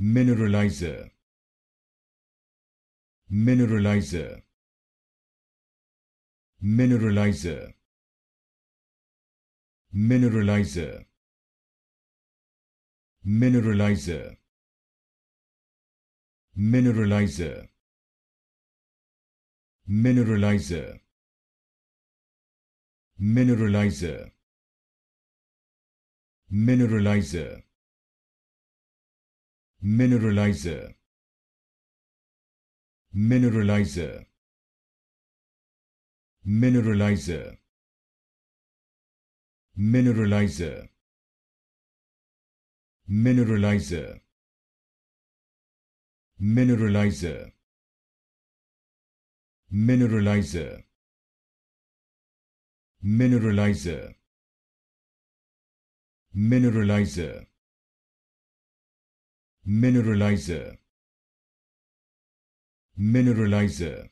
mineralizer mineralizer mineralizer mineralizer mineralizer mineralizer mineralizer mineralizer mineralizer mineralizer mineralizer mineralizer mineralizer mineralizer mineralizer mineralizer mineralizer mineralizer mineralizer mineralizer